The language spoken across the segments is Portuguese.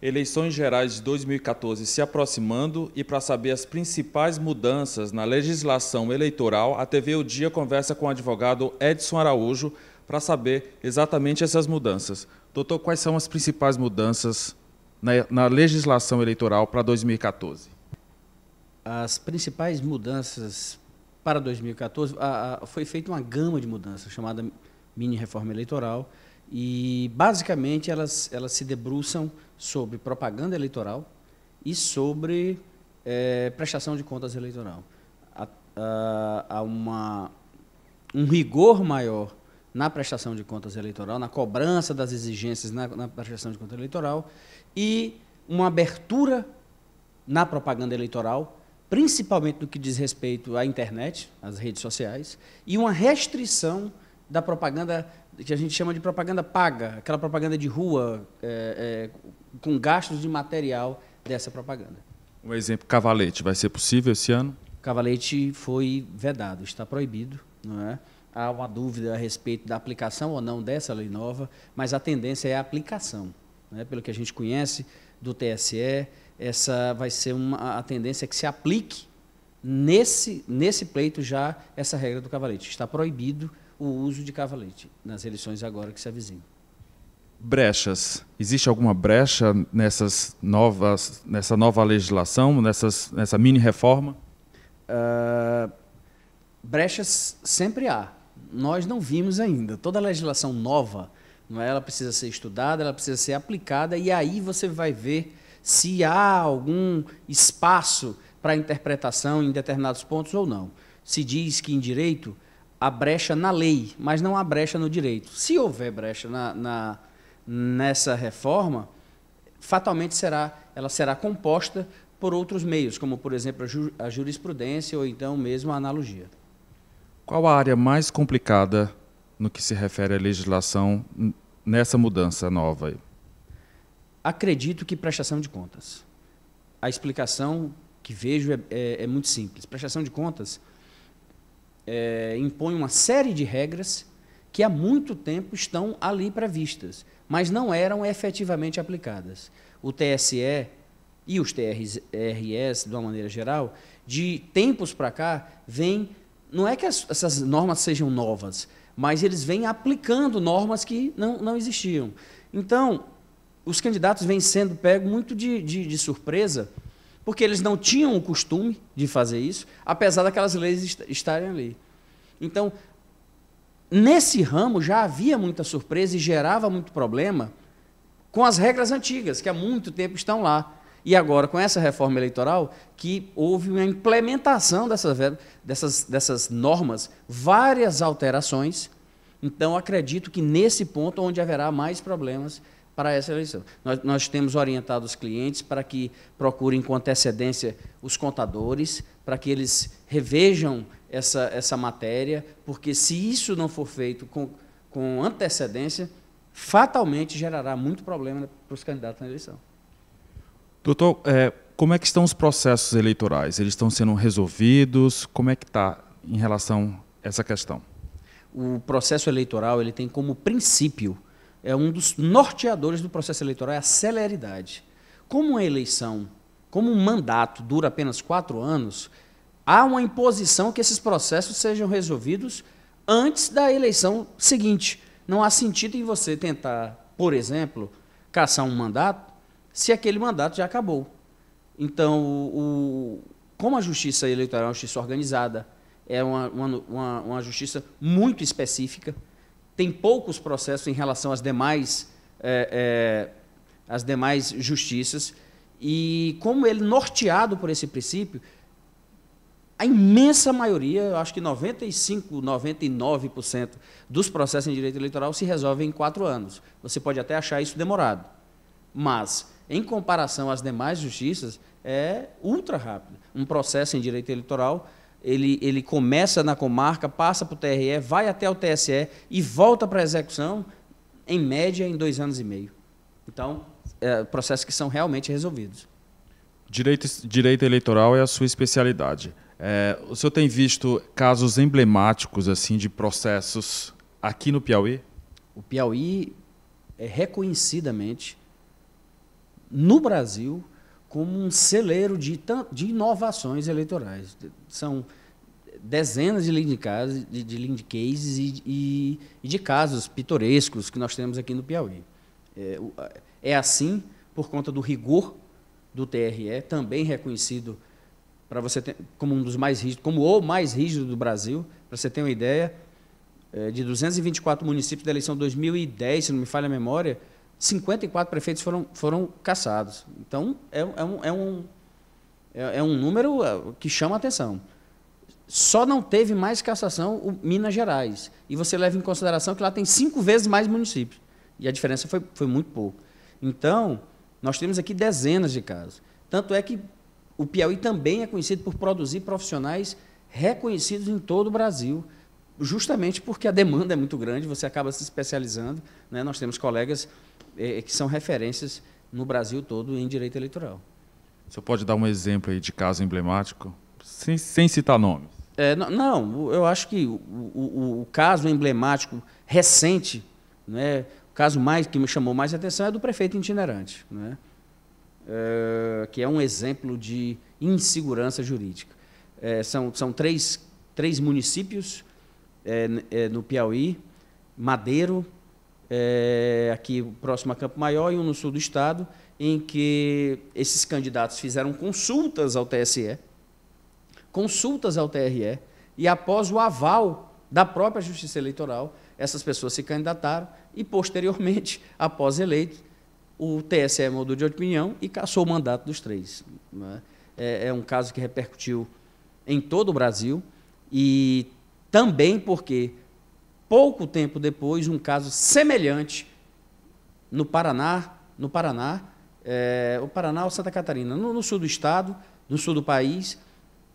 Eleições gerais de 2014 se aproximando e para saber as principais mudanças na legislação eleitoral, a TV O Dia conversa com o advogado Edson Araújo para saber exatamente essas mudanças. Doutor, quais são as principais mudanças na, na legislação eleitoral para 2014? As principais mudanças para 2014 a, a, foi feita uma gama de mudanças chamada mini reforma eleitoral e, basicamente, elas, elas se debruçam sobre propaganda eleitoral e sobre é, prestação de contas eleitoral. Há, há uma, um rigor maior na prestação de contas eleitoral, na cobrança das exigências na, na prestação de contas eleitoral e uma abertura na propaganda eleitoral principalmente no que diz respeito à internet, às redes sociais, e uma restrição da propaganda que a gente chama de propaganda paga, aquela propaganda de rua é, é, com gastos de material dessa propaganda. Um exemplo, cavalete, vai ser possível esse ano? Cavalete foi vedado, está proibido, não é? Há uma dúvida a respeito da aplicação ou não dessa lei nova, mas a tendência é a aplicação. Né? Pelo que a gente conhece do TSE, essa vai ser uma, a tendência é que se aplique nesse, nesse pleito já essa regra do cavalete. Está proibido o uso de cavalete nas eleições agora que se avizinham. Brechas. Existe alguma brecha nessas novas, nessa nova legislação, nessas, nessa mini reforma? Uh, brechas sempre há. Nós não vimos ainda. Toda legislação nova, não é? ela precisa ser estudada, ela precisa ser aplicada, e aí você vai ver se há algum espaço para interpretação em determinados pontos ou não. Se diz que em direito a brecha na lei, mas não a brecha no direito. Se houver brecha na, na, nessa reforma, fatalmente será, ela será composta por outros meios, como, por exemplo, a, ju, a jurisprudência ou então mesmo a analogia. Qual a área mais complicada no que se refere à legislação nessa mudança nova? Acredito que prestação de contas. A explicação que vejo é, é, é muito simples. Prestação de contas é, impõe uma série de regras que há muito tempo estão ali previstas, mas não eram efetivamente aplicadas. O TSE e os TRS, de uma maneira geral, de tempos para cá, vêm. Não é que as, essas normas sejam novas, mas eles vêm aplicando normas que não, não existiam. Então, os candidatos vêm sendo pegos muito de, de, de surpresa porque eles não tinham o costume de fazer isso, apesar daquelas leis estarem ali. Então, nesse ramo já havia muita surpresa e gerava muito problema com as regras antigas, que há muito tempo estão lá. E agora, com essa reforma eleitoral, que houve uma implementação dessas, dessas, dessas normas, várias alterações. Então, acredito que nesse ponto onde haverá mais problemas para essa eleição. Nós, nós temos orientado os clientes para que procurem com antecedência os contadores, para que eles revejam essa, essa matéria, porque se isso não for feito com, com antecedência, fatalmente gerará muito problema para os candidatos na eleição. Doutor, é, como é que estão os processos eleitorais? Eles estão sendo resolvidos? Como é que está em relação a essa questão? O processo eleitoral ele tem como princípio é um dos norteadores do processo eleitoral é a celeridade. Como uma eleição, como um mandato dura apenas quatro anos, há uma imposição que esses processos sejam resolvidos antes da eleição seguinte. Não há sentido em você tentar, por exemplo, caçar um mandato se aquele mandato já acabou. Então, o, como a justiça eleitoral é uma justiça organizada, é uma, uma, uma, uma justiça muito específica, tem poucos processos em relação às demais, é, é, às demais justiças. E como ele norteado por esse princípio, a imensa maioria, eu acho que 95, 99% dos processos em direito eleitoral se resolvem em quatro anos. Você pode até achar isso demorado, mas em comparação às demais justiças é ultra rápido. Um processo em direito eleitoral ele, ele começa na comarca, passa para o TRE, vai até o TSE e volta para a execução, em média, em dois anos e meio. Então, é, processos que são realmente resolvidos. Direito, direito eleitoral é a sua especialidade. É, o senhor tem visto casos emblemáticos assim de processos aqui no Piauí? O Piauí é reconhecidamente, no Brasil, como um celeiro de, de inovações eleitorais. São dezenas de lead cases, de, de lead cases e, e, e, de casos pitorescos que nós temos aqui no Piauí. É, é, assim por conta do rigor do TRE, também reconhecido para você ter, como um dos mais rígidos, como o mais rígido do Brasil, para você ter uma ideia, é, de 224 municípios da eleição 2010, se não me falha a memória, 54 prefeitos foram, foram caçados. Então, é, é, um, é, um, é, é um número é, que chama a atenção. Só não teve mais cassação o Minas Gerais. E você leva em consideração que lá tem cinco vezes mais municípios. E a diferença foi, foi muito pouco. Então, nós temos aqui dezenas de casos. Tanto é que o Piauí também é conhecido por produzir profissionais reconhecidos em todo o Brasil justamente porque a demanda é muito grande, você acaba se especializando. Né? Nós temos colegas é, é, que são referências no Brasil todo em direito eleitoral. Você pode dar um exemplo aí de caso emblemático, sem, sem citar nomes? É, não, não, eu acho que o, o, o caso emblemático recente, né, o caso mais que me chamou mais atenção é do prefeito itinerante, né, é, que é um exemplo de insegurança jurídica. É, são, são três, três municípios é, é, no Piauí, Madeiro, é, aqui próximo a Campo Maior e um no sul do estado, em que esses candidatos fizeram consultas ao TSE, consultas ao TRE, e após o aval da própria Justiça Eleitoral, essas pessoas se candidataram e, posteriormente, após eleito o TSE mudou de opinião e cassou o mandato dos três. Né? É, é um caso que repercutiu em todo o Brasil e também porque pouco tempo depois, um caso semelhante no Paraná, no Paraná, é, o Paraná ou Santa Catarina, no, no sul do estado, no sul do país,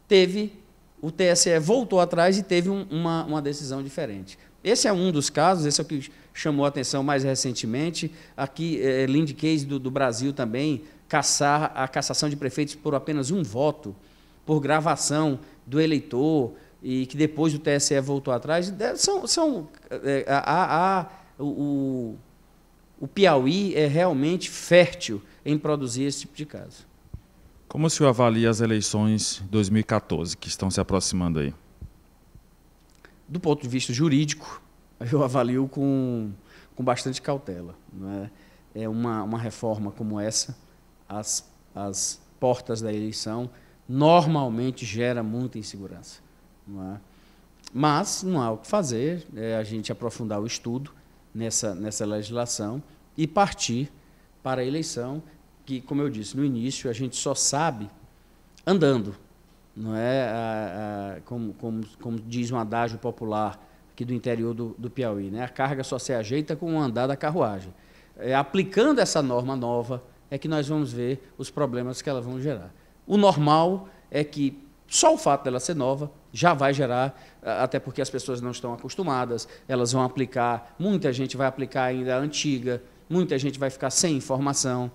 teve, o TSE voltou atrás e teve um, uma, uma decisão diferente. Esse é um dos casos, esse é o que chamou a atenção mais recentemente. Aqui, é, eh, Lindy Case do, do Brasil também, caçar a cassação de prefeitos por apenas um voto, por gravação do eleitor, e que depois o TSE voltou atrás, é, são, são é, a, a, o, o Piauí é realmente fértil em produzir esse tipo de caso. Como o senhor avalia as eleições 2014 que estão se aproximando aí? Do ponto de vista jurídico, eu avalio com, com bastante cautela. Né? É uma, uma reforma como essa, as, as portas da eleição, normalmente gera muita insegurança. Não é? Mas não há o que fazer, é a gente aprofundar o estudo nessa, nessa legislação e partir para a eleição, que, como eu disse no início, a gente só sabe andando. Não é a, a, como, como, como diz um adágio popular aqui do interior do, do Piauí, né? a carga só se ajeita com o andar da carruagem. É, aplicando essa norma nova é que nós vamos ver os problemas que ela vão gerar. O normal é que só o fato dela ser nova já vai gerar, até porque as pessoas não estão acostumadas, elas vão aplicar, muita gente vai aplicar ainda a antiga, muita gente vai ficar sem informação.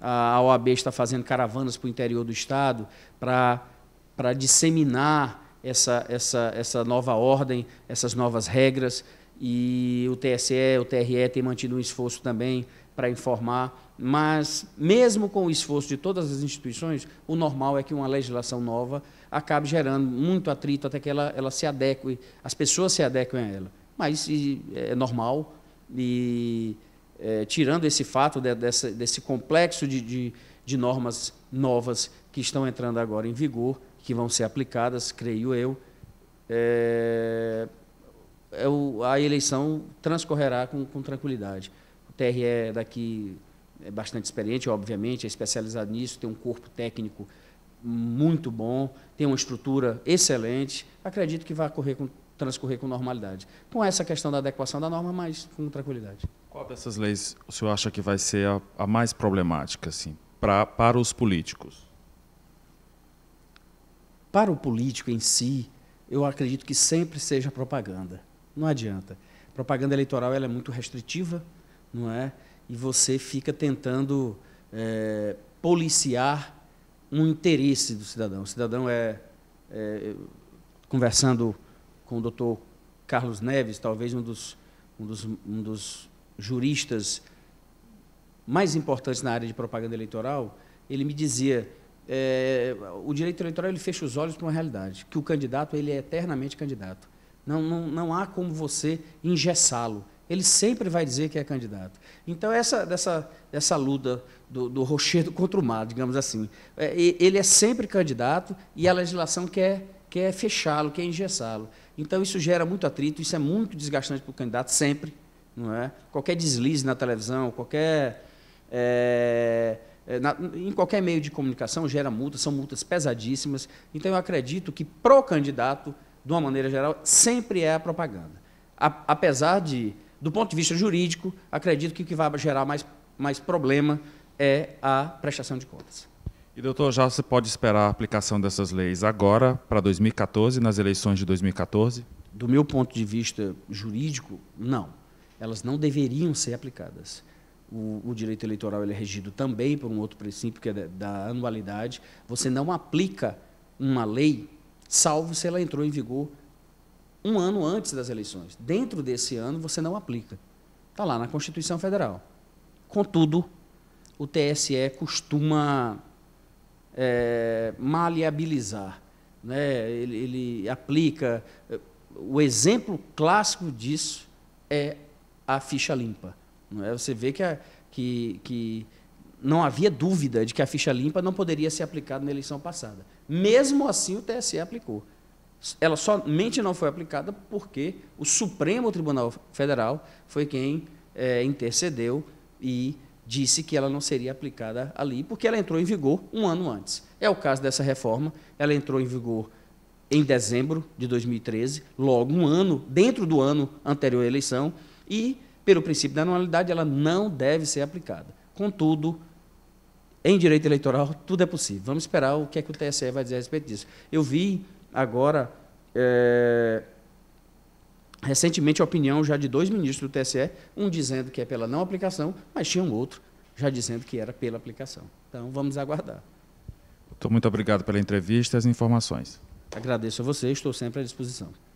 A OAB está fazendo caravanas para o interior do Estado para disseminar essa, essa, essa nova ordem, essas novas regras, e o TSE, o TRE tem mantido um esforço também para informar, mas mesmo com o esforço de todas as instituições, o normal é que uma legislação nova acabe gerando muito atrito até que ela, ela se adeque, as pessoas se adequem a ela. Mas e, é, é normal e é, tirando esse fato de, dessa, desse complexo de, de, de normas novas que estão entrando agora em vigor, que vão ser aplicadas, creio eu, é, é o, a eleição transcorrerá com, com tranquilidade. TRE é daqui é bastante experiente, obviamente, é especializado nisso, tem um corpo técnico muito bom, tem uma estrutura excelente. Acredito que vai correr com, transcorrer com normalidade. Com essa questão da adequação da norma, mas com tranquilidade. Qual dessas leis o senhor acha que vai ser a, a mais problemática, assim, pra, para os políticos? Para o político em si, eu acredito que sempre seja propaganda. Não adianta. Propaganda eleitoral ela é muito restritiva, não é? E você fica tentando é, policiar um interesse do cidadão. O cidadão é, é conversando com o doutor Carlos Neves, talvez um dos, um dos, um dos juristas mais importantes na área de propaganda eleitoral, ele me dizia, é, o direito eleitoral ele fecha os olhos para uma realidade, que o candidato ele é eternamente candidato. Não, não, não há como você engessá-lo ele sempre vai dizer que é candidato. Então, essa dessa, dessa luta do, do rochedo contra o mar, digamos assim, é, ele é sempre candidato e a legislação quer, quer fechá-lo, quer engessá-lo. Então, isso gera muito atrito, isso é muito desgastante para o candidato, sempre. Não é? Qualquer deslize na televisão, qualquer. É, é na, em qualquer meio de comunicação gera multas, são multas pesadíssimas. Então, eu acredito que, pro candidato, de uma maneira geral, sempre é a propaganda. A, apesar de do ponto de vista jurídico, acredito que o que vai gerar mais, mais problema é a prestação de contas. E, doutor, já se pode esperar a aplicação dessas leis agora para 2014, nas eleições de 2014? Do meu ponto de vista jurídico, não. Elas não deveriam ser aplicadas. O, o direito eleitoral ele é regido também por um outro princípio, que é da, da anualidade. Você não aplica uma lei, salvo se ela entrou em vigor um ano antes das eleições. Dentro desse ano, você não aplica. Está lá na Constituição Federal. Contudo, o TSE costuma é, maleabilizar. Né? Ele, ele aplica. O exemplo clássico disso é a ficha limpa. Não é? Você vê que, a, que, que não havia dúvida de que a ficha limpa não poderia ser aplicada na eleição passada. Mesmo assim, o TSE aplicou ela somente não foi aplicada porque o Supremo Tribunal Federal foi quem é, intercedeu e disse que ela não seria aplicada ali, porque ela entrou em vigor um ano antes. É o caso dessa reforma, ela entrou em vigor em dezembro de 2013, logo um ano, dentro do ano anterior à eleição, e, pelo princípio da anualidade, ela não deve ser aplicada. Contudo, em direito eleitoral, tudo é possível. Vamos esperar o que, é que o TSE vai dizer a respeito disso. Eu vi agora, é, recentemente, a opinião já de dois ministros do TSE, um dizendo que é pela não aplicação, mas tinha um outro já dizendo que era pela aplicação. Então, vamos aguardar. muito obrigado pela entrevista e as informações. Agradeço a você, estou sempre à disposição.